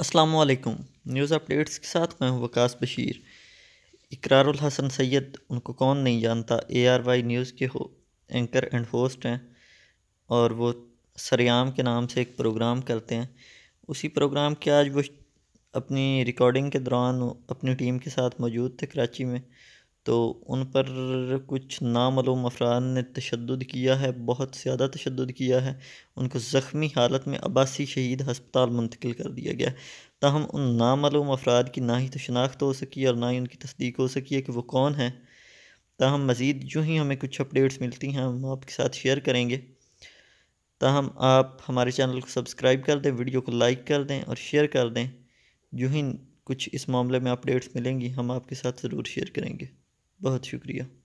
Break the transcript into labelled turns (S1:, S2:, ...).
S1: असलकुम news updates के साथ मैं हूँ वकास बशीर इकरारुल हसन सैयद उनको कौन नहीं जानता ए आर वाई न्यूज़ के हो एंकर एंड होस्ट हैं और वो सरेआम के नाम से एक प्रोग्राम करते हैं उसी प्रोग्राम के आज वो अपनी रिकॉर्डिंग के दौरान अपनी टीम के साथ मौजूद थे कराची में तो उन पर कुछ नामूम अफराद ने तशद किया है बहुत ज़्यादा तशद किया है उनको ज़ख्मी हालत में अबासी शहीद हस्पताल मुंतकिल कर दिया गया ताहम उन नामूम अफराद की ना ही तो शनाख्त हो सकी और ना ही उनकी तस्दीक हो सकी है कि वो कौन है ताहम मज़ीद यूँ ही हमें कुछ अपडेट्स मिलती हैं हम आपके साथ शेयर करेंगे ताहम आप हमारे चैनल को सब्सक्राइब कर दें वीडियो को लाइक कर दें और शेयर कर दें यूँ ही कुछ इस मामले में अपडेट्स मिलेंगी हम आपके साथ ज़रूर शेयर करेंगे बहुत शुक्रिया